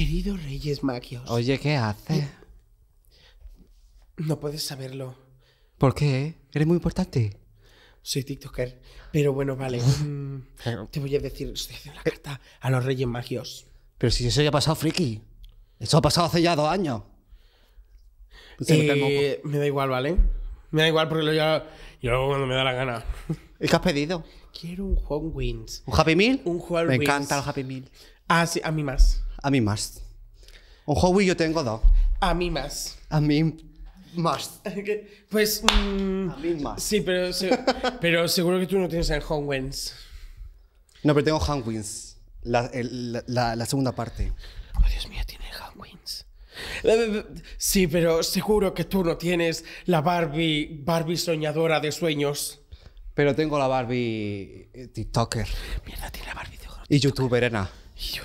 Queridos Reyes Magios. Oye, ¿qué haces? Eh, no puedes saberlo. ¿Por qué? Eres muy importante. Soy TikToker. Pero bueno, vale. Ah. Mm, te voy a decir, estoy haciendo la carta a los Reyes Magios. Pero si eso ya ha pasado, friki. Eso ha pasado hace ya dos años. Eh, me da igual, ¿vale? Me da igual porque lo Yo cuando me da la gana. ¿Y qué has pedido? Quiero un Juan Wins. ¿Un Happy Meal? Un Juan Me encanta el Happy Meal. Ah, sí, a mí más. A mí más. Un Howie yo tengo dos. A mí más. A mí más. pues. Mm, a mí más. Sí, pero, pero seguro que tú no tienes el Hongwens. No, pero tengo Hangwins. La, la, segunda parte. Oh, Dios mío, tiene Hangwins. Sí, pero seguro que tú no tienes la Barbie, Barbie soñadora de sueños. Pero tengo la Barbie eh, TikToker. Mierda, tiene la Barbie de Y YouTuber, Ena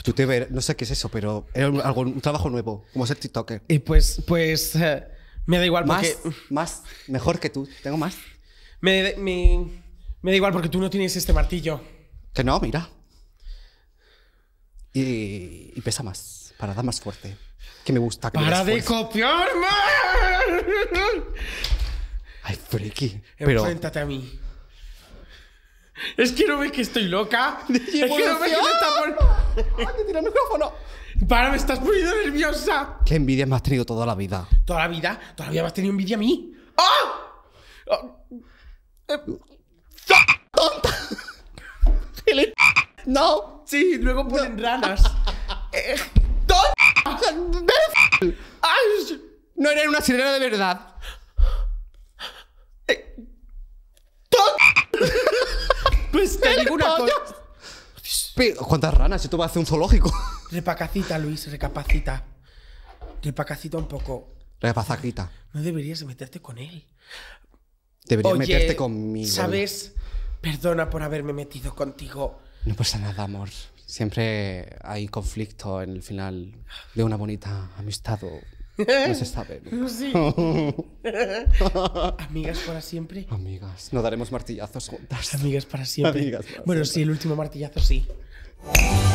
tú te ver, no sé qué es eso, pero era un, trabajo nuevo, como ser TikToker. Y pues, pues, eh, me da igual Más, más, mejor que tú, tengo más. Me, da igual porque tú no tienes este martillo. Que no, mira. Y, pesa más, para dar más fuerte. Que me gusta que ¡Para de copiarme! Ay, friki. Pero... a mí. Es que no ves que estoy loca. Es que no que está por... ¡Ay, el micrófono! Para, me estás poniendo nerviosa. ¿Qué envidia me has tenido toda la vida? ¿Toda la vida? ¿Todavía me has tenido envidia a mí? ¡Ah! ah. Eh. ¡No! Sí, luego ponen ranas. Eh, ¡Tonta! ¡Ay! No era una sirena de verdad. Eh. ¡Tonta! pues te digo ¿Cuántas ranas? Esto va a hacer un zoológico. Repacacita, Luis, recapacita. Repacacita un poco. Repacacita No deberías meterte con él. Deberías meterte conmigo. ¿Sabes? Perdona por haberme metido contigo. No pasa nada, amor. Siempre hay conflicto en el final de una bonita amistad no se sabe. Sí. Amigas para siempre. Amigas. No daremos martillazos juntas. Amigas para siempre. Amigas bueno, sí, el último martillazo sí. you